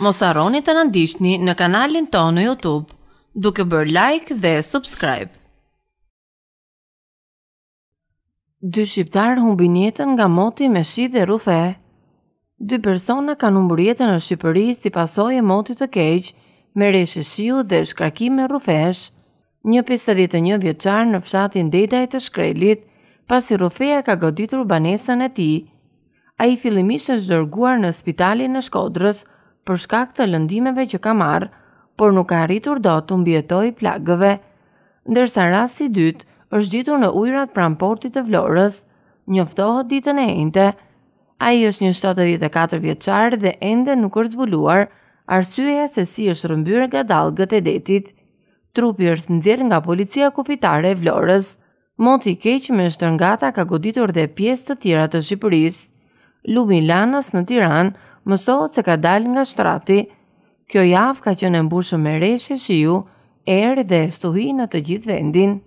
mos arroni të na ndiqni në kanalin tonë në YouTube, duke bërë like dhe subscribe. Dy shqiptar humbin jetën nga moti me shi dhe rufe. Dy persona kanë humbur jetën në Shqipëri si pasojë e motit të keq, me reshe shiu dhe shkarkim me rufesh. Një 51 vjeçar në fshatin Dedaj të Shkrelit, pasi rufeja ka goditur banesën e tij, ai fillimisht është dërguar në spitalin në Shkodrës, për shkak të lëndimeve që ka marrë, por nuk ka arritur do të mbjetoj plagëve. Ndërsa rasti dytë është gjitur në ujrat pranë portit të Vlorës, njoftohet ditën e njëte. A i është një 74 vjeçar dhe ende nuk është zbuluar, arsyeja se si është rrëmbyer nga dalgët e detit. Trupi është nëzirë nga policia kufitare e Vlorës. Moti i keq me shtërngata ka goditur dhe pjesë të tjera të Shqipërisë. Lumi Lanës në Tiranë mësohet se ka dal nga shtrati. Kjo javë ka qenë mbushur me reshje shiu, erë dhe stuhi në të gjithë vendin.